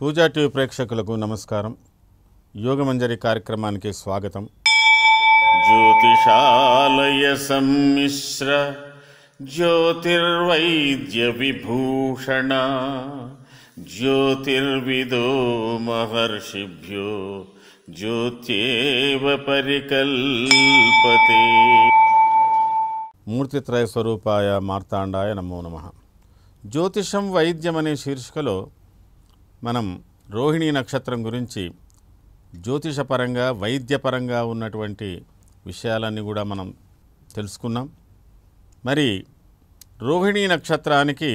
పూజా TV ప్రేక్షకులకు నమస్కారం యోగమంజరి కార్యక్రమానికి స్వాగతం జ్యోతిషాలయ సమ్మిశ్ర జ్యోతిర్వైద్య విభూషణ జ్యోతిర్విదో మహర్షిభ్యో జ్యోత్యేవ పరికల్పతే మూర్తిత్రయ స్వరూపాయ మార్తాండాయ నమో నమ జ్యోతిషం వైద్యం అనే శీర్షికలో మనం రోహిణీ నక్షత్రం గురించి జ్యోతిషపరంగా వైద్యపరంగా ఉన్నటువంటి విషయాలన్నీ కూడా మనం తెలుసుకున్నాం మరి రోహిణీ నక్షత్రానికి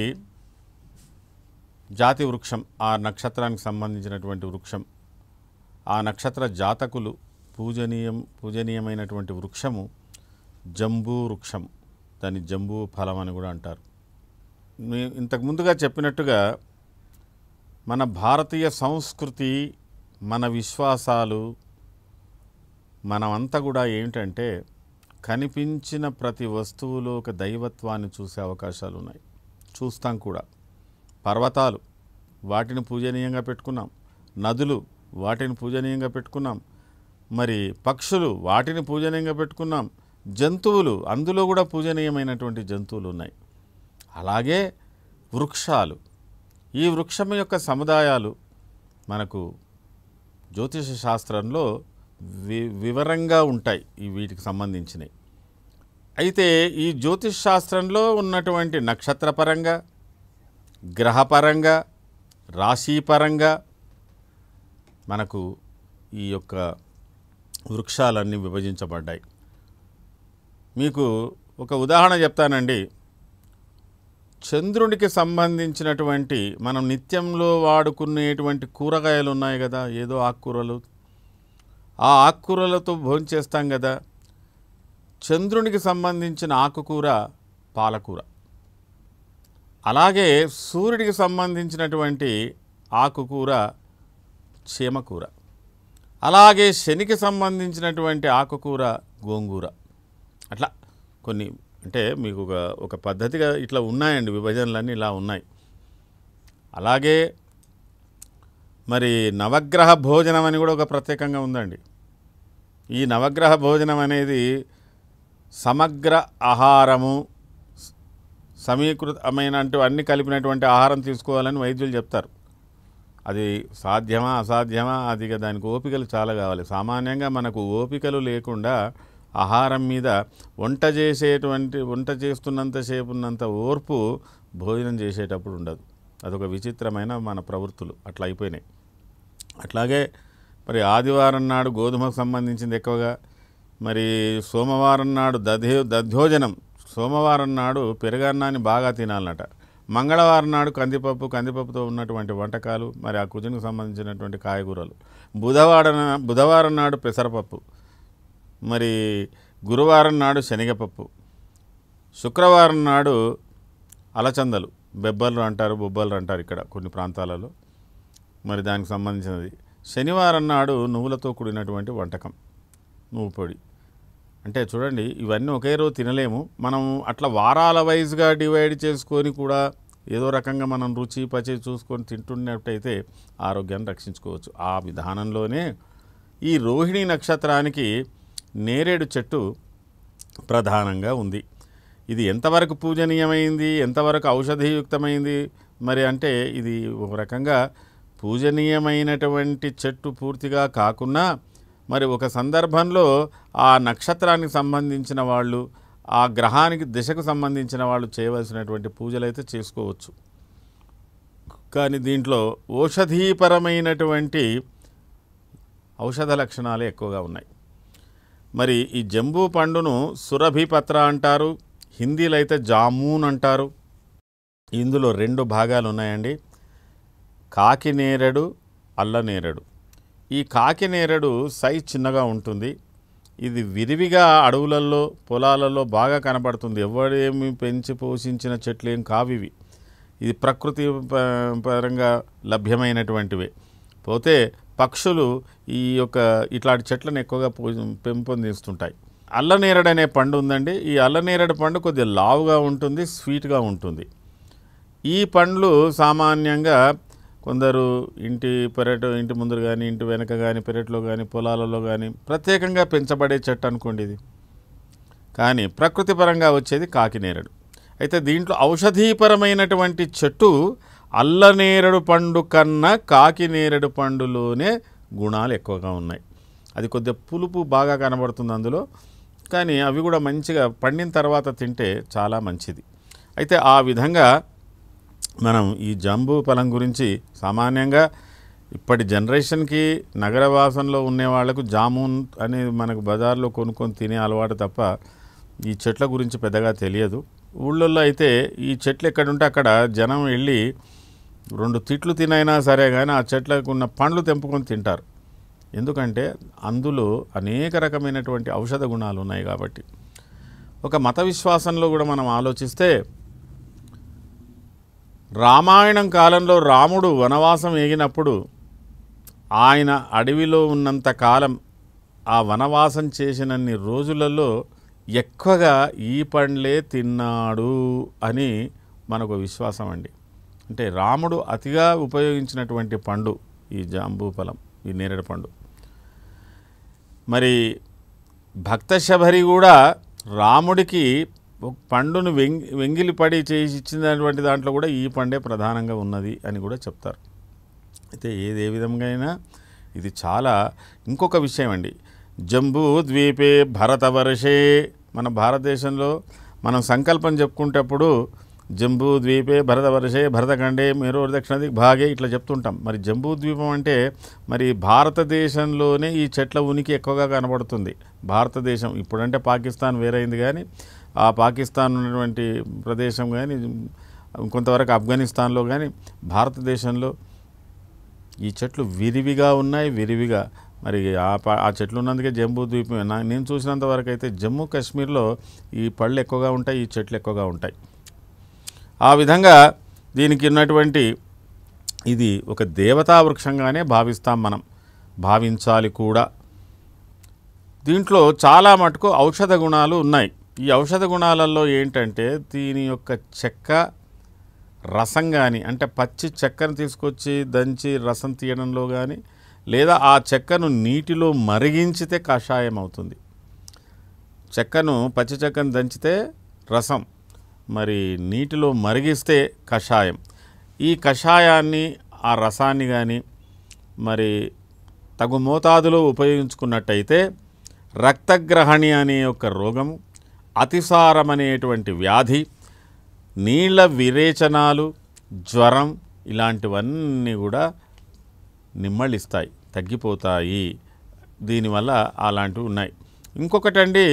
జాతి వృక్షం ఆ నక్షత్రానికి సంబంధించినటువంటి వృక్షం ఆ నక్షత్ర జాతకులు పూజనీయం పూజనీయమైనటువంటి వృక్షము జంబూ వృక్షం దాన్ని జంబూ ఫలం అని కూడా అంటారు ఇంతకు ముందుగా చెప్పినట్టుగా మన భారతీయ సంస్కృతి మన విశ్వాసాలు మనమంతా కూడా ఏమిటంటే కనిపించిన ప్రతి వస్తువులో ఒక దైవత్వాన్ని చూసే అవకాశాలు ఉన్నాయి చూస్తాం కూడా పర్వతాలు వాటిని పూజనీయంగా పెట్టుకున్నాం నదులు వాటిని పూజనీయంగా పెట్టుకున్నాం మరి పక్షులు వాటిని పూజనీయంగా పెట్టుకున్నాం జంతువులు అందులో కూడా పూజనీయమైనటువంటి జంతువులు ఉన్నాయి అలాగే వృక్షాలు ఈ వృక్షం యొక్క సముదాయాలు మనకు జ్యోతిష శాస్త్రంలో వి వివరంగా ఉంటాయి ఈ వీటికి సంబంధించినవి అయితే ఈ జ్యోతిష్ శాస్త్రంలో ఉన్నటువంటి నక్షత్రపరంగా గ్రహపరంగా రాశీపరంగా మనకు ఈ యొక్క వృక్షాలన్నీ విభజించబడ్డాయి మీకు ఒక ఉదాహరణ చెప్తానండి చంద్రునికి సంబంధించినటువంటి మనం నిత్యంలో వాడుకునేటువంటి కూరగాయలు ఉన్నాయి కదా ఏదో ఆకుకూరలు ఆ ఆకుకూరలతో భోంచేస్తాం కదా చంద్రునికి సంబంధించిన ఆకుకూర పాలకూర అలాగే సూర్యుడికి సంబంధించినటువంటి ఆకుకూర చీమకూర అలాగే శనికి సంబంధించినటువంటి ఆకుకూర గోంగూర అట్లా కొన్ని అంటే మీకు ఒక పద్ధతిగా ఇట్లా ఉన్నాయండి విభజనలన్నీ ఇలా ఉన్నాయి అలాగే మరి నవగ్రహ భోజనం అని కూడా ఒక ప్రత్యేకంగా ఉందండి ఈ నవగ్రహ భోజనం అనేది సమగ్ర ఆహారము సమీకృతమైనటువన్నీ అన్ని కలిపినటువంటి ఆహారం తీసుకోవాలని వైద్యులు చెప్తారు అది సాధ్యమా అసాధ్యమా అది దానికి ఓపికలు చాలా కావాలి సామాన్యంగా మనకు ఓపికలు లేకుండా ఆహారం మీద వంట చేసేటువంటి వంట చేస్తున్నంతసేపున్నంత ఓర్పు భోజనం చేసేటప్పుడు ఉండదు అదొక విచిత్రమైన మన ప్రవృత్తులు అట్లా అయిపోయినాయి అట్లాగే మరి ఆదివారం నాడు గోధుమకు సంబంధించింది ఎక్కువగా మరి సోమవారం నాడు దధ్యో దధ్యోజనం సోమవారం నాడు పెరుగన్నాన్ని బాగా తినాలన్నట మంగళవారం నాడు కందిపప్పు కందిపప్పుతో ఉన్నటువంటి వంటకాలు మరి ఆ కుజునికి సంబంధించినటువంటి కాయగూరలు బుధవారం బుధవారం నాడు పెసరపప్పు మరి గురువారం నాడు శనగపప్పు శుక్రవారం నాడు అలచందలు బెబ్బర్లు అంటారు బొబ్బర్లు అంటారు ఇక్కడ కొన్ని ప్రాంతాలలో మరి దానికి సంబంధించినది శనివారం నాడు నువ్వులతో కూడినటువంటి వంటకం నువ్వు పొడి అంటే చూడండి ఇవన్నీ ఒకే రోజు తినలేము మనం అట్లా వారాల వైజ్గా డివైడ్ చేసుకొని కూడా ఏదో రకంగా మనం రుచి పచి చూసుకొని తింటున్నట్టయితే ఆరోగ్యాన్ని రక్షించుకోవచ్చు ఆ విధానంలోనే ఈ రోహిణి నక్షత్రానికి నేరేడు చెట్టు ప్రధానంగా ఉంది ఇది ఎంతవరకు పూజనీయమైంది ఎంతవరకు ఔషధీయుక్తమైంది మరి అంటే ఇది ఒక రకంగా పూజనీయమైనటువంటి చెట్టు పూర్తిగా కాకున్నా మరి ఒక సందర్భంలో ఆ నక్షత్రానికి సంబంధించిన వాళ్ళు ఆ గ్రహానికి దిశకు సంబంధించిన వాళ్ళు చేయవలసినటువంటి పూజలు అయితే చేసుకోవచ్చు కానీ దీంట్లో ఔషధీపరమైనటువంటి ఔషధ లక్షణాలు ఎక్కువగా ఉన్నాయి మరి ఈ జంబూ పండును సురభిపత్ర అంటారు హిందీలో అయితే జామూన్ అంటారు ఇందులో రెండు భాగాలు ఉన్నాయండి కాకినేరడు అల్లనేరడు ఈ కాకినేరడు సైజ్ చిన్నగా ఉంటుంది ఇది విరివిగా అడవులలో పొలాలలో బాగా కనబడుతుంది ఎవడేమి పెంచి పోషించిన చెట్లు ఏం కావివి ఇది ప్రకృతి పరంగా లభ్యమైనటువంటివే పోతే పక్షులు ఈ యొక్క ఇట్లాంటి చెట్లను ఎక్కువగా పెంపొందిస్తుంటాయి అల్లనేరడు అనే పండు ఉందండి ఈ అల్లనేరడు పండు కొద్దిగా లావుగా ఉంటుంది స్వీట్గా ఉంటుంది ఈ పండ్లు సామాన్యంగా కొందరు ఇంటి పెరట ఇంటి ముందు కానీ ఇంటి వెనక కానీ పెరట్లో కానీ పొలాలలో కానీ ప్రత్యేకంగా పెంచబడే చెట్టు అనుకోండి ఇది కానీ ప్రకృతిపరంగా వచ్చేది కాకినేరడు అయితే దీంట్లో ఔషధీపరమైనటువంటి చెట్టు అల్లనేరడు పండు కన్నా కాకి నేరడు పండులోనే గుణాలు ఎక్కువగా ఉన్నాయి అది కొద్దిగా పులుపు బాగా కనబడుతుంది అందులో కానీ అవి కూడా మంచిగా పండిన తర్వాత తింటే చాలా మంచిది అయితే ఆ విధంగా మనం ఈ జంబు ఫలం గురించి సామాన్యంగా ఇప్పటి జనరేషన్కి నగరవాసంలో ఉండే వాళ్ళకు జామున్ అనేది మనకు బజార్లో కొనుక్కొని తినే అలవాటు తప్ప ఈ చెట్ల గురించి పెద్దగా తెలియదు ఊళ్ళల్లో అయితే ఈ చెట్లు ఎక్కడుంటే అక్కడ జనం వెళ్ళి రెండు తిట్లు తినైనా సరే కానీ ఆ చెట్లకు ఉన్న పండ్లు తెంపుకొని తింటారు ఎందుకంటే అందులో అనేక రకమైనటువంటి ఔషధ గుణాలు ఉన్నాయి కాబట్టి ఒక మత విశ్వాసంలో కూడా మనం ఆలోచిస్తే రామాయణం కాలంలో రాముడు వనవాసం ఏగినప్పుడు ఆయన అడవిలో ఉన్నంత కాలం ఆ వనవాసం చేసినన్ని రోజులలో ఎక్కువగా ఈ పండ్లే తిన్నాడు అని మనకు విశ్వాసం అండి అంటే రాముడు అతిగా ఉపయోగించినటువంటి పండు ఈ జాంబూ ఫలం ఈ నేరేడు పండు మరి భక్త శబరి కూడా రాముడికి పండును వెంగి వెంగిలిపడి చేసి ఇచ్చినటువంటి దాంట్లో కూడా ఈ పండే ప్రధానంగా ఉన్నది అని కూడా చెప్తారు అయితే ఏదే విధంగా అయినా ఇది చాలా ఇంకొక విషయం అండి జంబూ ద్వీపే భరతవర్షే మన భారతదేశంలో మనం సంకల్పం చెప్పుకునేటప్పుడు జంబూద్వీపే భరతవర్షే భరతఖండే మేరో దక్షిణ భాగే ఇట్లా చెప్తుంటాం మరి జంబూద్వీపం అంటే మరి భారతదేశంలోనే ఈ చెట్ల ఉనికి ఎక్కువగా కనబడుతుంది భారతదేశం ఇప్పుడంటే పాకిస్తాన్ వేరైంది కానీ ఆ పాకిస్తాన్ ఉన్నటువంటి ప్రదేశం కానీ కొంతవరకు ఆఫ్ఘనిస్తాన్లో కానీ భారతదేశంలో ఈ చెట్లు విరివిగా ఉన్నాయి విరివిగా మరి ఆ చెట్లు ఉన్నందుకే జంబూ ద్వీపం నేను చూసినంత వరకు అయితే జమ్మూ కాశ్మీర్లో ఈ పళ్ళు ఎక్కువగా ఉంటాయి ఈ చెట్లు ఎక్కువగా ఉంటాయి ఆ విధంగా దీనికి ఉన్నటువంటి ఇది ఒక దేవతా వృక్షంగానే భావిస్తాం మనం భావించాలి కూడా దీంట్లో చాలా మటుకు ఔషధ గుణాలు ఉన్నాయి ఈ ఔషధ గుణాలలో ఏంటంటే దీని యొక్క చెక్క రసం కానీ అంటే పచ్చి చెక్కను తీసుకొచ్చి దంచి రసం తీయడంలో కానీ లేదా ఆ చెక్కను నీటిలో మరిగించితే కషాయం అవుతుంది చెక్కను పచ్చి చెక్కను దంచితే రసం మరి నీటిలో మరిగిస్తే కషాయం ఈ కషాయాన్ని ఆ రసాన్ని కానీ మరి తగు మోతాదులో ఉపయోగించుకున్నట్టయితే రక్తగ్రహణి అనే ఒక రోగం అతిసారం అనేటువంటి వ్యాధి నీళ్ళ విరేచనాలు జ్వరం ఇలాంటివన్నీ కూడా నిమ్మళిస్తాయి తగ్గిపోతాయి దీనివల్ల అలాంటివి ఉన్నాయి ఇంకొకటండి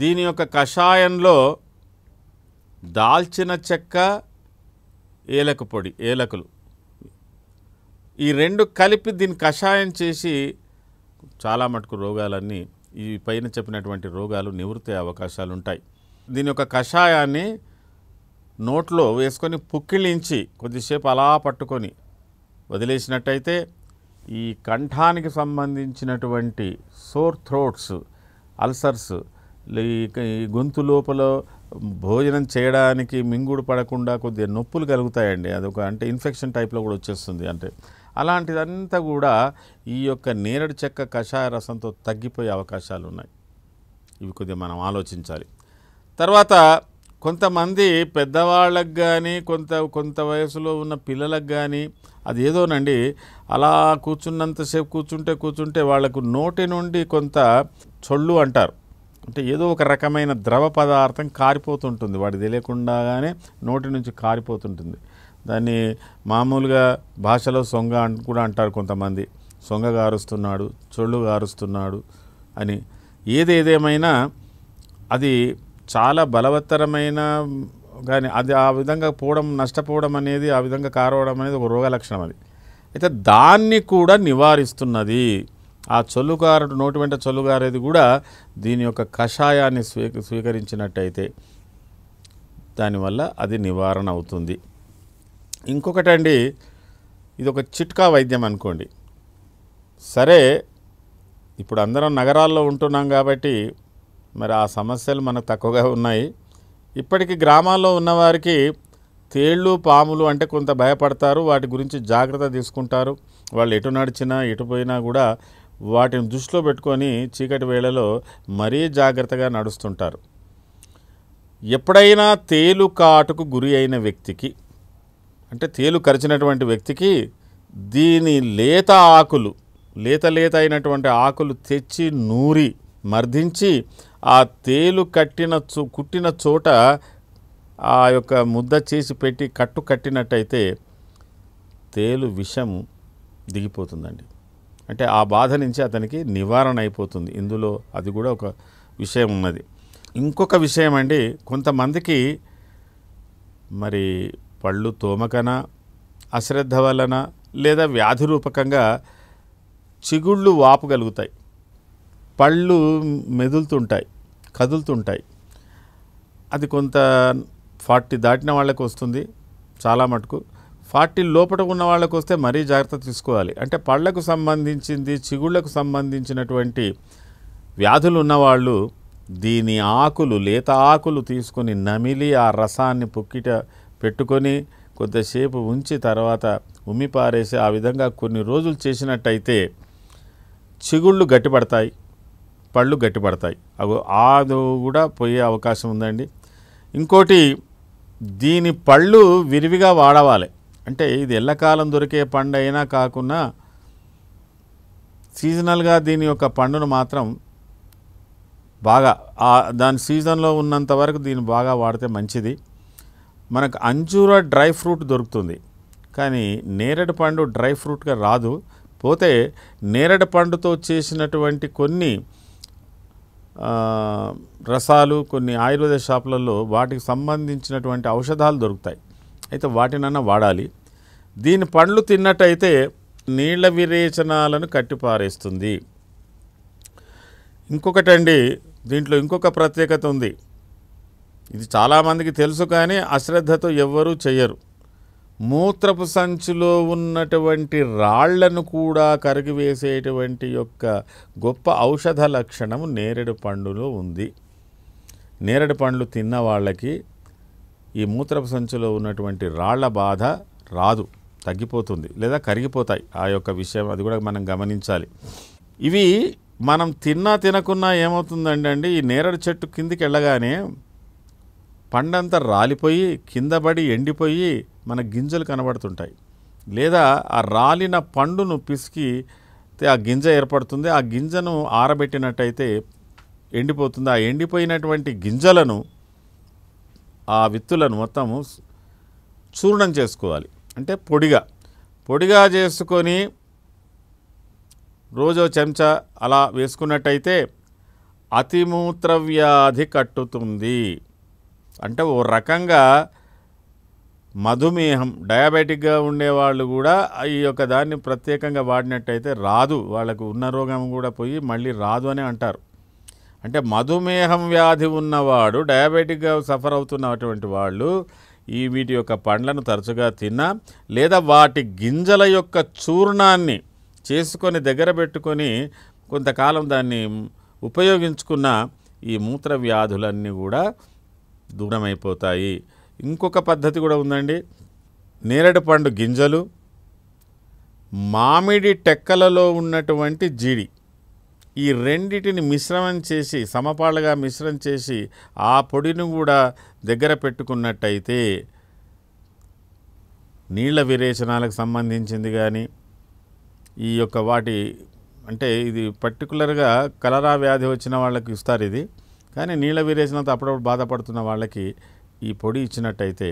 దీని యొక్క కషాయంలో దాల్చిన చెక్క ఏలక పొడి ఏలకులు ఈ రెండు కలిపి దీన్ని కషాయం చేసి చాలా మటుకు రోగాలన్నీ ఈ పైన చెప్పినటువంటి రోగాలు నివృత్తి అవకాశాలు ఉంటాయి దీని యొక్క కషాయాన్ని నోట్లో వేసుకొని పుక్కిళించి కొద్దిసేపు అలా పట్టుకొని వదిలేసినట్టయితే ఈ కంఠానికి సంబంధించినటువంటి సోర్ థ్రోట్స్ అల్సర్స్ ఈ గొంతు లోపల భోజనం చేయడానికి మింగుడు పడకుండా కొద్దిగా నొప్పులు కలుగుతాయండి అదొక అంటే ఇన్ఫెక్షన్ టైప్లో కూడా వచ్చేస్తుంది అంటే అలాంటిదంతా కూడా ఈ యొక్క నేరడు చెక్క కషాయ రసంతో తగ్గిపోయే అవకాశాలు ఉన్నాయి ఇవి కొద్దిగా మనం ఆలోచించాలి తర్వాత కొంతమంది పెద్దవాళ్ళకు కానీ కొంత కొంత వయసులో ఉన్న పిల్లలకు కానీ అది ఏదోనండి అలా కూర్చున్నంతసేపు కూర్చుంటే కూర్చుంటే వాళ్లకు నోటి నుండి కొంత చొళ్ళు అంటారు అంటే ఏదో ఒక రకమైన ద్రవ పదార్థం కారిపోతుంటుంది వాడు తెలియకుండానే నోటి నుంచి కారిపోతుంటుంది దాన్ని మామూలుగా భాషలో సొంగ కూడా అంటారు కొంతమంది సొంగ గారుస్తున్నాడు చొళ్ళు గారుస్తున్నాడు అని ఏదేదేమైనా అది చాలా బలవత్తరమైన కానీ అది ఆ విధంగా పోవడం నష్టపోవడం అనేది ఆ విధంగా కారవడం అనేది ఒక రోగ లక్షణం అది అయితే దాన్ని కూడా నివారిస్తున్నది ఆ చల్లుగారుడు నోటి వెంట చల్లుగారేది కూడా దీని యొక్క కషాయాన్ని స్వీ స్వీకరించినట్టయితే దానివల్ల అది నివారణ అవుతుంది ఇంకొకటండి ఇది ఒక చిట్కా వైద్యం అనుకోండి సరే ఇప్పుడు అందరం నగరాల్లో ఉంటున్నాం కాబట్టి మరి ఆ సమస్యలు మనకు తక్కువగా ఉన్నాయి ఇప్పటికీ గ్రామాల్లో ఉన్నవారికి తేళ్ళు పాములు అంటే కొంత భయపడతారు వాటి గురించి జాగ్రత్త తీసుకుంటారు వాళ్ళు ఎటు నడిచినా ఎటు పోయినా కూడా వాటిని దృష్టిలో పెట్టుకొని చీకటి వేళలో మరీ జాగ్రత్తగా నడుస్తుంటారు ఎప్పుడైనా తేలు కాటుకు గురి అయిన వ్యక్తికి అంటే తేలు కరిచినటువంటి వ్యక్తికి దీని లేత ఆకులు లేత లేత అయినటువంటి ఆకులు తెచ్చి నూరి మర్దించి ఆ తేలు కట్టిన కుట్టిన చోట ఆ యొక్క ముద్ద చేసి పెట్టి కట్టు కట్టినట్టయితే తేలు విషం దిగిపోతుందండి అంటే ఆ బాధ నుంచి అతనికి నివారణ అయిపోతుంది ఇందులో అది కూడా ఒక విషయం ఉన్నది ఇంకొక విషయం అండి కొంతమందికి మరి పళ్ళు తోమకన అశ్రద్ధ వలన లేదా వ్యాధి రూపకంగా చిగుళ్ళు వాపు కలుగుతాయి పళ్ళు మెదులుతుంటాయి కదులుతుంటాయి అది కొంత ఫార్టీ దాటిన వాళ్ళకి వస్తుంది చాలా మటుకు ఫార్టీ లోపల ఉన్న వాళ్ళకు వస్తే మరీ జాగ్రత్త తీసుకోవాలి అంటే పళ్ళకు సంబంధించింది చిగుళ్లకు సంబంధించినటువంటి వ్యాధులు ఉన్నవాళ్ళు దీని ఆకులు లేత ఆకులు తీసుకొని నమిలి ఆ రసాన్ని పుక్కిట పెట్టుకొని కొద్దిసేపు ఉంచి తర్వాత ఉమ్మి పారేసి ఆ విధంగా కొన్ని రోజులు చేసినట్టయితే చిగుళ్ళు గట్టిపడతాయి పళ్ళు గట్టిపడతాయి అవి అది కూడా పోయే అవకాశం ఉందండి ఇంకోటి దీని పళ్ళు విరివిగా వాడవాలి అంటే ఇది ఎల్లకాలం దొరికే పండు అయినా కాకుండా సీజనల్గా దీని యొక్క పండును మాత్రం బాగా దాని సీజన్లో ఉన్నంత వరకు దీన్ని బాగా వాడితే మంచిది మనకు అంజూర డ్రై ఫ్రూట్ దొరుకుతుంది కానీ నేరడి పండు డ్రై ఫ్రూట్గా రాదు పోతే నేరడి పండుతో చేసినటువంటి కొన్ని రసాలు కొన్ని ఆయుర్వేద షాపులలో వాటికి సంబంధించినటువంటి ఔషధాలు దొరుకుతాయి అయితే వాటినన్నా వాడాలి దీని పండ్లు తిన్నట్టయితే నీళ్ల విరేచనాలను కట్టిపారేస్తుంది ఇంకొకటండి దీంట్లో ఇంకొక ప్రత్యేకత ఉంది ఇది చాలామందికి తెలుసు కానీ అశ్రద్ధతో ఎవ్వరూ చేయరు మూత్రపు సంచిలో ఉన్నటువంటి రాళ్లను కూడా కరిగివేసేటువంటి యొక్క గొప్ప ఔషధ లక్షణము నేరేడు పండులో ఉంది నేరేడు పండ్లు తిన్న వాళ్ళకి ఈ మూత్రపు సంచులో ఉన్నటువంటి రాళ్ల బాధ రాదు తగ్గిపోతుంది లేదా కరిగిపోతాయి ఆ యొక్క విషయం అది కూడా మనం గమనించాలి ఇవి మనం తిన్నా తినకున్నా ఏమవుతుందండి అండి ఈ నేరడు చెట్టు కిందికి వెళ్ళగానే పండంతా రాలిపోయి కింద ఎండిపోయి మన గింజలు కనబడుతుంటాయి లేదా ఆ రాలిన పండును పిసికి ఆ గింజ ఏర్పడుతుంది ఆ గింజను ఆరబెట్టినట్టయితే ఎండిపోతుంది ఆ ఎండిపోయినటువంటి గింజలను ఆ విత్తులను మొత్తము చూర్ణం చేసుకోవాలి అంటే పొడిగా పొడిగా చేసుకొని రోజో చెంచా అలా వేసుకున్నట్టయితే అతిమూత్రవ్యాధి కట్టుతుంది అంటే ఓ రకంగా మధుమేహం డయాబెటిక్గా ఉండేవాళ్ళు కూడా ఈ యొక్క దాన్ని ప్రత్యేకంగా వాడినట్టయితే రాదు వాళ్ళకు ఉన్న రోగం కూడా పోయి మళ్ళీ రాదు అని అంటారు అంటే మధుమేహం వ్యాధి ఉన్నవాడు డయాబెటిక్గా సఫర్ అవుతున్నటువంటి వాళ్ళు ఈ వీటి యొక్క పండ్లను తరచుగా తిన్నా లేదా వాటి గింజల యొక్క చూర్ణాన్ని చేసుకొని దగ్గర పెట్టుకొని కొంతకాలం దాన్ని ఉపయోగించుకున్న ఈ మూత్ర వ్యాధులన్నీ కూడా దూరమైపోతాయి ఇంకొక పద్ధతి కూడా ఉందండి నేరడి పండు గింజలు మామిడి టెక్కలలో ఉన్నటువంటి జీడి ఈ రెండిటిని మిశ్రమం చేసి సమపాళ్ళగా మిశ్రం చేసి ఆ పొడిని కూడా దగ్గర పెట్టుకున్నట్టయితే నీళ్ల విరేచనాలకు సంబంధించింది కానీ ఈ యొక్క వాటి అంటే ఇది పర్టికులర్గా కలరా వ్యాధి వచ్చిన వాళ్ళకి ఇస్తారు ఇది కానీ నీళ్ళ విరేచనంతో అప్పుడప్పుడు బాధపడుతున్న వాళ్ళకి ఈ పొడి ఇచ్చినట్టయితే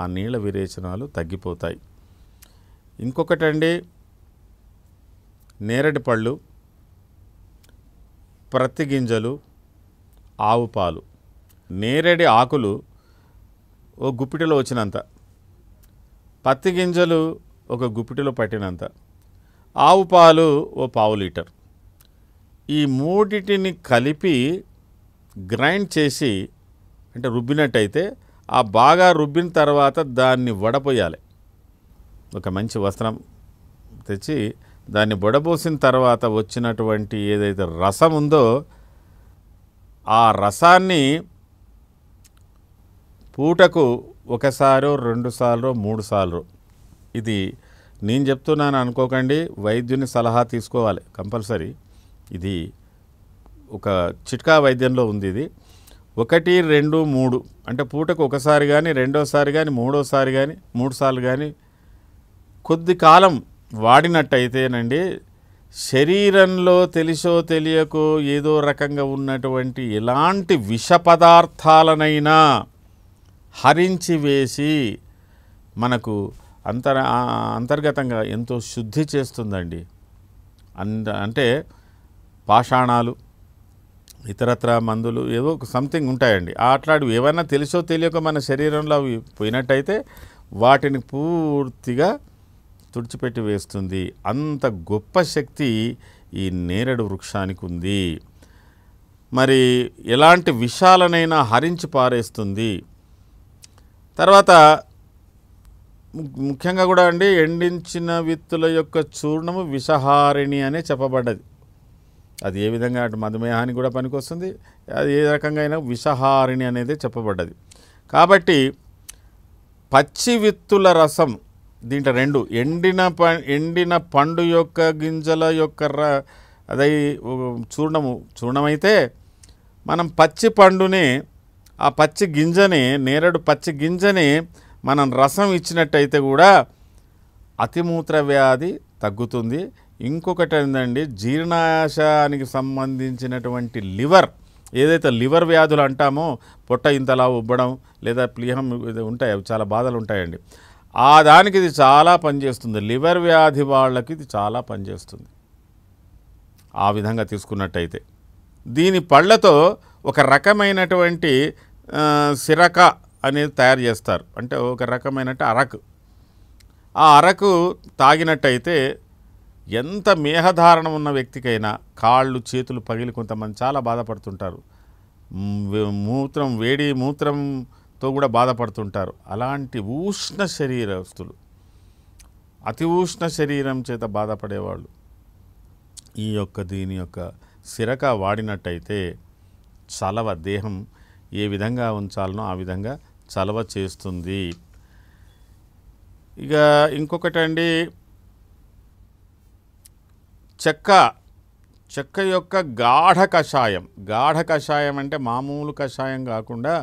ఆ నీళ్ళ విరేచనాలు తగ్గిపోతాయి ఇంకొకటండి నేరడి పళ్ళు ప్రత్తి గింజలు ఆవు పాలు నేరేడి ఆకులు ఓ గుప్పిటిలో వచ్చినంత పత్తి గింజలు ఒక గుప్పిటిలో పట్టినంత ఆవు పాలు ఓ పావు లీటర్ ఈ మూడిటిని కలిపి గ్రైండ్ చేసి అంటే రుబ్బినట్టయితే ఆ బాగా రుబ్బిన తర్వాత దాన్ని వడపోయాలి ఒక మంచి వస్త్రం తెచ్చి దాన్ని బుడబూసిన తర్వాత వచ్చినటువంటి ఏదైతే రసం ఉందో ఆ రసాన్ని పూటకు ఒకసారో రెండుసార్లు మూడుసార్లు ఇది నేను చెప్తున్నాను అనుకోకండి వైద్యుని సలహా తీసుకోవాలి కంపల్సరీ ఇది ఒక చిట్కా వైద్యంలో ఉంది ఇది ఒకటి రెండు మూడు అంటే పూటకు ఒకసారి కానీ రెండోసారి కానీ మూడోసారి కానీ మూడుసార్లు కానీ కొద్ది కాలం వాడినట్టయితేనండి శరీరంలో తెలుసో తెలియకో ఏదో రకంగా ఉన్నటువంటి ఎలాంటి విష పదార్థాలనైనా వేసి మనకు అంతర అంతర్గతంగా ఎంతో శుద్ధి చేస్తుందండి అంద అంటే పాషాణాలు ఇతరత్ర మందులు ఏదో సంథింగ్ ఉంటాయండి అట్లాడు ఏమైనా తెలుసో తెలియక మన శరీరంలో అవి పోయినట్టయితే వాటిని పూర్తిగా తుడిచిపెట్టి వేస్తుంది అంత గొప్ప శక్తి ఈ నేరడు వృక్షానికి ఉంది మరి ఎలాంటి విషాలనైనా హరించి పారేస్తుంది తర్వాత ముఖ్యంగా కూడా అండి ఎండించిన విత్తుల యొక్క చూర్ణము విషహారిణి అనే చెప్పబడ్డది అది ఏ విధంగా అటు మధుమేహానికి కూడా పనికొస్తుంది అది ఏ రకంగా అయినా విషహారిణి అనేది చెప్పబడ్డది కాబట్టి పచ్చి విత్తుల రసం దీంట్లో రెండు ఎండిన ప ఎండిన పండు యొక్క గింజల యొక్క అదై చూర్ణము చూర్ణమైతే మనం పచ్చి పండుని ఆ పచ్చి గింజని నేరడు పచ్చి గింజని మనం రసం ఇచ్చినట్టయితే కూడా అతిమూత్ర వ్యాధి తగ్గుతుంది ఇంకొకటి ఏంటండి జీర్ణాశయానికి సంబంధించినటువంటి లివర్ ఏదైతే లివర్ వ్యాధులు అంటామో పొట్ట ఇంతలా ఉబ్బడం లేదా ప్లీహం ఉంటాయి చాలా బాధలు ఉంటాయండి ఆ దానికి ఇది చాలా పనిచేస్తుంది లివర్ వ్యాధి వాళ్ళకి ఇది చాలా పనిచేస్తుంది ఆ విధంగా తీసుకున్నట్టయితే దీని పళ్ళతో ఒక రకమైనటువంటి సిరక అనేది తయారు చేస్తారు అంటే ఒక రకమైన అరకు ఆ అరకు తాగినట్టయితే ఎంత మేహధారణ ఉన్న వ్యక్తికైనా కాళ్ళు చేతులు పగిలి కొంతమంది చాలా బాధపడుతుంటారు మూత్రం వేడి మూత్రం తో కూడా బాధపడుతుంటారు అలాంటి ఉష్ణ శరీరస్తులు అతి ఉష్ణ శరీరం చేత బాధపడేవాళ్ళు ఈ యొక్క దీని యొక్క సిరక వాడినట్టయితే చలవ దేహం ఏ విధంగా ఉంచాలనో ఆ విధంగా చలవ చేస్తుంది ఇక ఇంకొకటండి చెక్క చెక్క యొక్క గాఢ కషాయం గాఢ కషాయం అంటే మామూలు కషాయం కాకుండా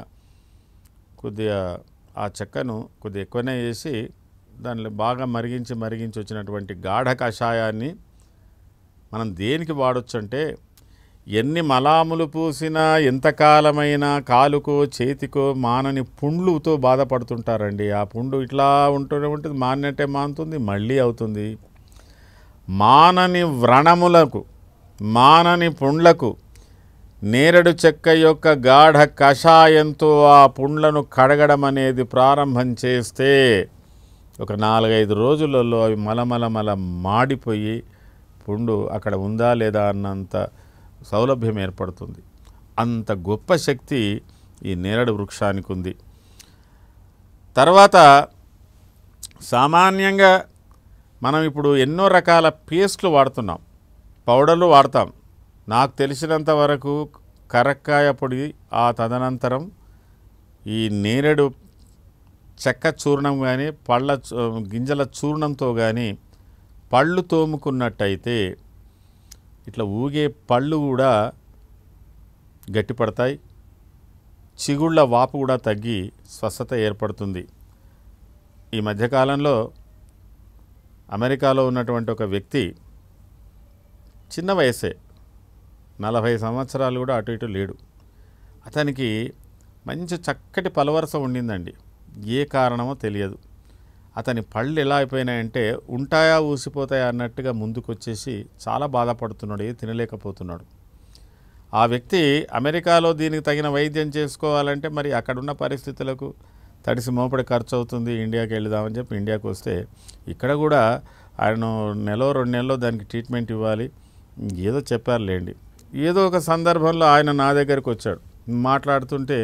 కొద్దిగా ఆ చెక్కను కొద్దిగా ఎక్కువనే వేసి దానిలో బాగా మరిగించి మరిగించి వచ్చినటువంటి గాఢ కషాయాన్ని మనం దేనికి వాడొచ్చు అంటే ఎన్ని మలాములు పూసినా ఎంతకాలమైనా కాలుకో చేతికో మానని పుండ్లుతో బాధపడుతుంటారండి ఆ పుండు ఇట్లా ఉంటూనే ఉంటుంది మానట్టే మానుతుంది మళ్ళీ అవుతుంది మానని వ్రణములకు మానని పుండ్లకు నేరడు చెక్క యొక్క గాఢ కషాయంతో ఆ పుండ్లను కడగడం అనేది ప్రారంభం చేస్తే ఒక నాలుగైదు రోజులలో అవి మలమలమల మాడిపోయి పుండు అక్కడ ఉందా లేదా అన్నంత సౌలభ్యం ఏర్పడుతుంది అంత గొప్ప శక్తి ఈ నేరడు వృక్షానికి ఉంది తర్వాత సామాన్యంగా మనం ఇప్పుడు ఎన్నో రకాల పేస్ట్లు వాడుతున్నాం పౌడర్లు వాడతాం నాకు తెలిసినంత వరకు కరక్కాయ పొడి ఆ తదనంతరం ఈ నేరేడు చెక్క చూర్ణం కానీ పళ్ళ గింజల చూర్ణంతో కానీ పళ్ళు తోముకున్నట్టయితే ఇట్లా ఊగే పళ్ళు కూడా గట్టిపడతాయి చిగుళ్ళ వాపు కూడా తగ్గి స్వస్థత ఏర్పడుతుంది ఈ మధ్యకాలంలో అమెరికాలో ఉన్నటువంటి ఒక వ్యక్తి చిన్న వయసే నలభై సంవత్సరాలు కూడా అటు ఇటు లేడు అతనికి మంచి చక్కటి పలవరస ఉండిందండి ఏ కారణమో తెలియదు అతని పళ్ళు ఎలా అయిపోయినాయంటే ఉంటాయా ఊసిపోతాయా అన్నట్టుగా ముందుకొచ్చేసి చాలా బాధపడుతున్నాడు ఏ తినలేకపోతున్నాడు ఆ వ్యక్తి అమెరికాలో దీనికి తగిన వైద్యం చేసుకోవాలంటే మరి అక్కడున్న పరిస్థితులకు తడిసి మోపడి ఖర్చు అవుతుంది ఇండియాకి వెళ్దామని చెప్పి ఇండియాకి వస్తే ఇక్కడ కూడా ఆయన నెల రెండు నెలలో దానికి ట్రీట్మెంట్ ఇవ్వాలి ఏదో చెప్పారులేండి ఏదో ఒక సందర్భంలో ఆయన నా దగ్గరికి వచ్చాడు మాట్లాడుతుంటే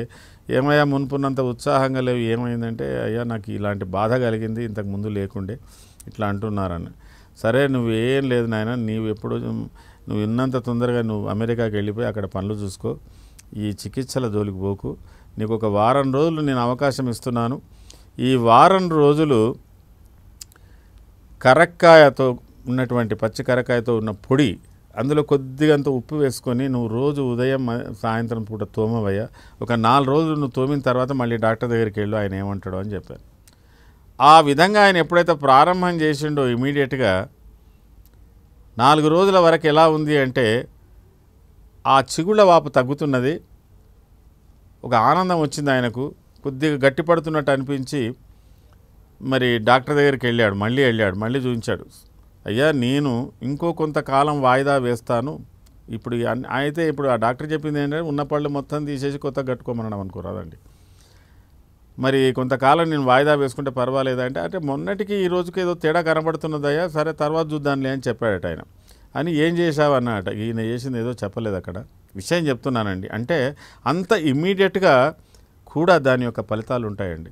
ఏమయ్యా మునుపున్నంత ఉత్సాహంగా లేవు ఏమైందంటే అయ్యా నాకు ఇలాంటి బాధ కలిగింది ఇంతకు ముందు లేకుండే ఇట్లా అంటున్నారని సరే నువ్వేం లేదు నాయన నీవు ఎప్పుడు నువ్వు ఇన్నంత తొందరగా నువ్వు అమెరికాకి వెళ్ళిపోయి అక్కడ పనులు చూసుకో ఈ చికిత్సల జోలికి పోకు నీకు ఒక వారం రోజులు నేను అవకాశం ఇస్తున్నాను ఈ వారం రోజులు కరక్కాయతో ఉన్నటువంటి పచ్చి కరక్కాయతో ఉన్న పొడి అందులో కొద్దిగంత ఉప్పు వేసుకొని నువ్వు రోజు ఉదయం సాయంత్రం పూట తోమవయ్యా ఒక నాలుగు రోజులు నువ్వు తోమిన తర్వాత మళ్ళీ డాక్టర్ దగ్గరికి వెళ్ళు ఆయన ఏమంటాడో అని చెప్పాను ఆ విధంగా ఆయన ఎప్పుడైతే ప్రారంభం చేసిండో ఇమీడియట్గా నాలుగు రోజుల వరకు ఎలా ఉంది అంటే ఆ చిగుళ్ళ వాపు తగ్గుతున్నది ఒక ఆనందం వచ్చింది ఆయనకు కొద్దిగా గట్టిపడుతున్నట్టు అనిపించి మరి డాక్టర్ దగ్గరికి వెళ్ళాడు మళ్ళీ వెళ్ళాడు మళ్ళీ చూపించాడు అయ్యా నేను ఇంకో కొంతకాలం వాయిదా వేస్తాను ఇప్పుడు అయితే ఇప్పుడు ఆ డాక్టర్ చెప్పింది ఏంటంటే ఉన్న పళ్ళు మొత్తం తీసేసి కొత్త కట్టుకోమనడం అండి మరి కొంతకాలం నేను వాయిదా వేసుకుంటే పర్వాలేదా అంటే అంటే మొన్నటికి ఈ రోజుకి ఏదో తేడా కనబడుతున్నదయ్యా సరే తర్వాత చూద్దాంలే అని చెప్పాడట ఆయన అని ఏం చేశావన్నట ఈయన చేసింది ఏదో చెప్పలేదు అక్కడ విషయం చెప్తున్నానండి అంటే అంత ఇమ్మీడియట్గా కూడా దాని యొక్క ఫలితాలు ఉంటాయండి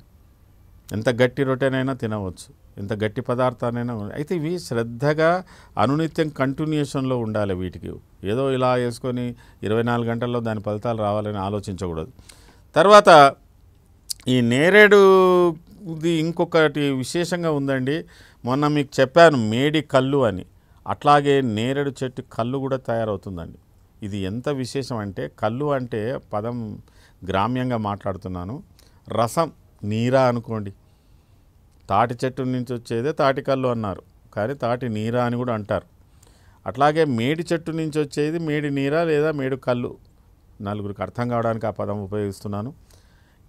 ఎంత గట్టి రొట్టెనైనా తినవచ్చు ఇంత గట్టి పదార్థాన్నైనా అయితే ఇవి శ్రద్ధగా అనునిత్యం కంటిన్యూషన్లో ఉండాలి వీటికి ఏదో ఇలా వేసుకొని ఇరవై నాలుగు గంటల్లో దాని ఫలితాలు రావాలని ఆలోచించకూడదు తర్వాత ఈ నేరేడుది ఇంకొకటి విశేషంగా ఉందండి మొన్న మీకు చెప్పాను మేడి కళ్ళు అని అట్లాగే నేరేడు చెట్టు కళ్ళు కూడా తయారవుతుందండి ఇది ఎంత విశేషం అంటే కళ్ళు అంటే పదం గ్రామ్యంగా మాట్లాడుతున్నాను రసం నీరా అనుకోండి తాటి చెట్టు నుంచి వచ్చేదే తాటికల్లు అన్నారు కానీ తాటి నీరా అని కూడా అంటారు అట్లాగే మేడి చెట్టు నుంచి వచ్చేది మేడి నీరా లేదా మేడు కళ్ళు నలుగురికి అర్థం కావడానికి ఆ పదం ఉపయోగిస్తున్నాను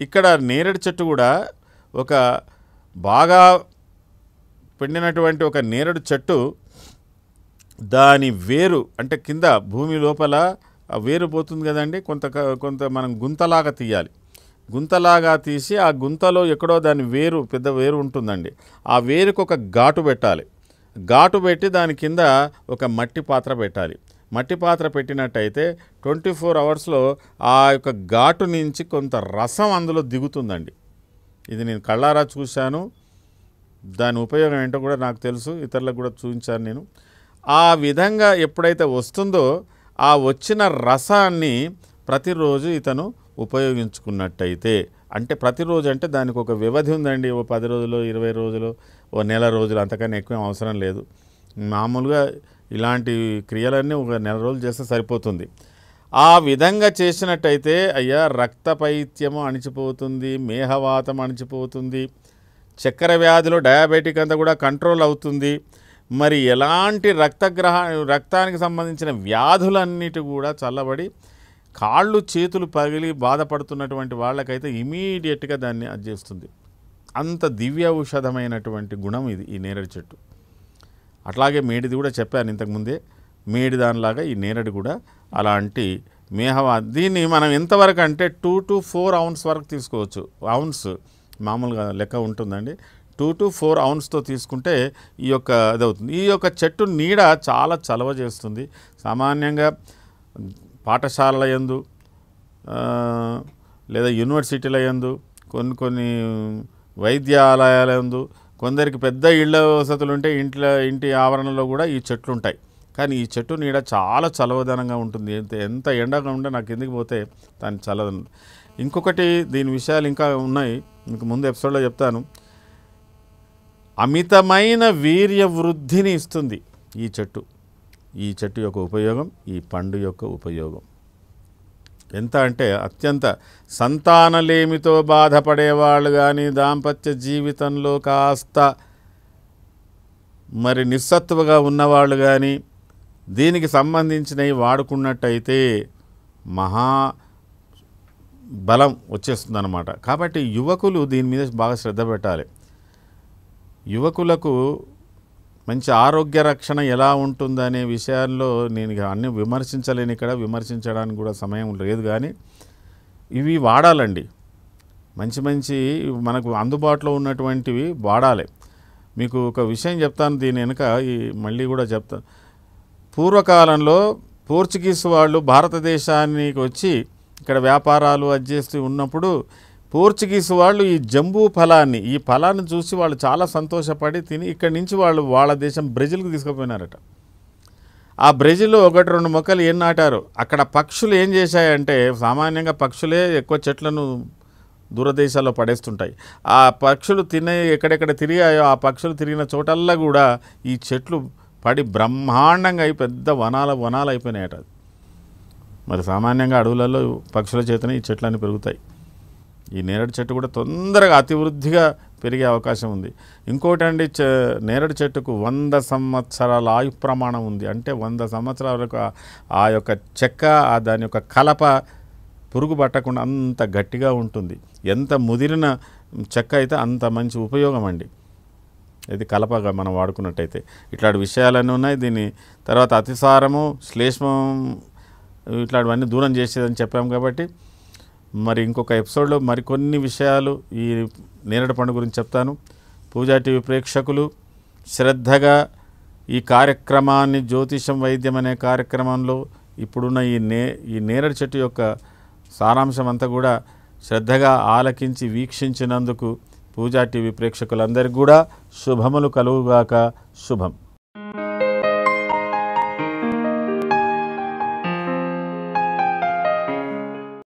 ఇక్కడ నేరేడు చెట్టు కూడా ఒక బాగా పిండినటువంటి ఒక నేరేడు చెట్టు దాని వేరు అంటే కింద భూమి లోపల వేరు పోతుంది కదండి కొంత కొంత మనం గుంతలాగా తీయాలి గుంతలాగా తీసి ఆ గుంతలో ఎక్కడో దాని వేరు పెద్ద వేరు ఉంటుందండి ఆ వేరుకు ఒక ఘాటు పెట్టాలి ఘాటు పెట్టి దాని కింద ఒక మట్టి పాత్ర పెట్టాలి మట్టి పాత్ర పెట్టినట్టయితే ట్వంటీ ఫోర్ అవర్స్లో ఆ యొక్క ఘాటు నుంచి కొంత రసం అందులో దిగుతుందండి ఇది నేను కళ్ళారా చూశాను దాని ఉపయోగం ఏంటో కూడా నాకు తెలుసు ఇతరులకు కూడా చూపించాను నేను ఆ విధంగా ఎప్పుడైతే వస్తుందో ఆ వచ్చిన రసాన్ని ప్రతిరోజు ఇతను ఉపయోగించుకున్నట్టయితే అంటే ప్రతిరోజు అంటే దానికి ఒక వ్యవధి ఉందండి ఓ పది రోజులు ఇరవై రోజులు ఓ నెల రోజులు అంతకన్నా ఎక్కువ అవసరం లేదు మామూలుగా ఇలాంటి క్రియలన్నీ ఒక నెల రోజులు చేస్తే సరిపోతుంది ఆ విధంగా చేసినట్టయితే అయ్యా రక్తపైత్యము అణిచిపోతుంది మేహవాతం అణిచిపోతుంది చక్కెర వ్యాధిలో డయాబెటిక్ అంతా కూడా కంట్రోల్ అవుతుంది మరి ఎలాంటి రక్తగ్రహ రక్తానికి సంబంధించిన వ్యాధులన్నిటి కూడా చల్లబడి కాళ్ళు చేతులు పగిలి బాధపడుతున్నటువంటి వాళ్ళకైతే ఇమీడియట్గా దాన్ని అది చేస్తుంది అంత దివ్య ఔషధమైనటువంటి గుణం ఇది ఈ నేరడి చెట్టు అట్లాగే మేడిది కూడా చెప్పాను ఇంతకుముందే మేడి దానిలాగా ఈ నేరడి కూడా అలాంటి మేహవా దీన్ని మనం ఎంతవరకు అంటే టూ టు ఫోర్ అవున్స్ వరకు తీసుకోవచ్చు అవున్స్ మామూలుగా లెక్క ఉంటుందండి టూ టు ఫోర్ అవున్స్తో తీసుకుంటే ఈ యొక్క అవుతుంది ఈ యొక్క చెట్టు నీడ చాలా చలవ చేస్తుంది సామాన్యంగా పాఠశాలల యందు లేదా యూనివర్సిటీల యందు కొన్ని కొన్ని వైద్యాలయాల యందు కొందరికి పెద్ద ఇళ్ళ వసతులు ఉంటే ఇంట్లో ఇంటి ఆవరణలో కూడా ఈ చెట్లు ఉంటాయి కానీ ఈ చెట్టు నీడ చాలా చలవదనంగా ఉంటుంది ఎంత ఎండగా ఉంటే నాకు ఎందుకు పోతే దాని చల్లదనం ఇంకొకటి దీని విషయాలు ఇంకా ఉన్నాయి ఇంక ముందు ఎపిసోడ్లో చెప్తాను అమితమైన వీర్య వృద్ధిని ఇస్తుంది ఈ చెట్టు ఈ చెట్టు యొక్క ఉపయోగం ఈ పండు యొక్క ఉపయోగం ఎంత అంటే అత్యంత సంతానలేమితో బాధపడేవాళ్ళు కానీ దాంపత్య జీవితంలో కాస్త మరి నిస్సత్వగా ఉన్నవాళ్ళు కానీ దీనికి సంబంధించినవి వాడుకున్నట్టయితే మహా బలం వచ్చేస్తుందన్నమాట కాబట్టి యువకులు దీని మీద బాగా శ్రద్ధ పెట్టాలి యువకులకు మంచి ఆరోగ్య రక్షణ ఎలా ఉంటుందనే విషయాల్లో నేను అన్ని విమర్శించలేని ఇక్కడ విమర్శించడానికి కూడా సమయం లేదు కానీ ఇవి వాడాలండి మంచి మంచి మనకు అందుబాటులో ఉన్నటువంటివి వాడాలి మీకు ఒక విషయం చెప్తాను దీని వెనుక ఈ మళ్ళీ కూడా చెప్తాను పూర్వకాలంలో పోర్చుగీస్ వాళ్ళు భారతదేశానికి వచ్చి ఇక్కడ వ్యాపారాలు అడ్జస్ట్ ఉన్నప్పుడు పోర్చుగీస్ వాళ్ళు ఈ జంబూ ఫలాన్ని ఈ ఫలాన్ని చూసి వాళ్ళు చాలా సంతోషపడి తిని ఇక్కడి నుంచి వాళ్ళు వాళ్ళ దేశం బ్రెజిల్కి తీసుకుపోయినారట ఆ బ్రెజిల్లో ఒకటి రెండు మొక్కలు ఏం నాటారు అక్కడ పక్షులు ఏం చేశాయంటే సామాన్యంగా పక్షులే ఎక్కువ చెట్లను దూరదేశాల్లో పడేస్తుంటాయి ఆ పక్షులు తినే ఎక్కడెక్కడ తిరిగాయో ఆ పక్షులు తిరిగిన చోటల్లా కూడా ఈ చెట్లు పడి బ్రహ్మాండంగా అయి పెద్ద వనాల వనాలు అయిపోయినాయట మరి సామాన్యంగా అడవులలో పక్షుల చేతనే ఈ చెట్లన్నీ పెరుగుతాయి ఈ నేరడు చెట్టు కూడా తొందరగా అతివృద్ధిగా పెరిగే అవకాశం ఉంది ఇంకోటి అండి నేరేడు చెట్టుకు వంద సంవత్సరాల ఆయు ప్రమాణం ఉంది అంటే వంద సంవత్సరాలకు ఆ యొక్క చెక్క ఆ దాని యొక్క కలప పురుగు పట్టకుండా అంత గట్టిగా ఉంటుంది ఎంత ముదిరిన చెక్క అయితే అంత మంచి ఉపయోగం అండి ఇది కలపగా మనం వాడుకున్నట్టయితే ఇట్లాంటి విషయాలన్నీ ఉన్నాయి దీని తర్వాత అతిసారము శ్లేష్మం ఇట్లాంటివన్నీ దూరం చేసేదని చెప్పాము కాబట్టి మరి ఇంకొక ఎపిసోడ్లో మరికొన్ని విషయాలు ఈ నేరడు పండుగ గురించి చెప్తాను పూజా టీవీ ప్రేక్షకులు శ్రద్ధగా ఈ కార్యక్రమాన్ని జ్యోతిషం వైద్యం అనే కార్యక్రమంలో ఇప్పుడున్న ఈ నే ఈ నేరడు చెట్టు యొక్క సారాంశం అంతా కూడా శ్రద్ధగా ఆలకించి వీక్షించినందుకు పూజా టీవీ ప్రేక్షకులందరికీ కూడా శుభములు కలుగుగాక శుభం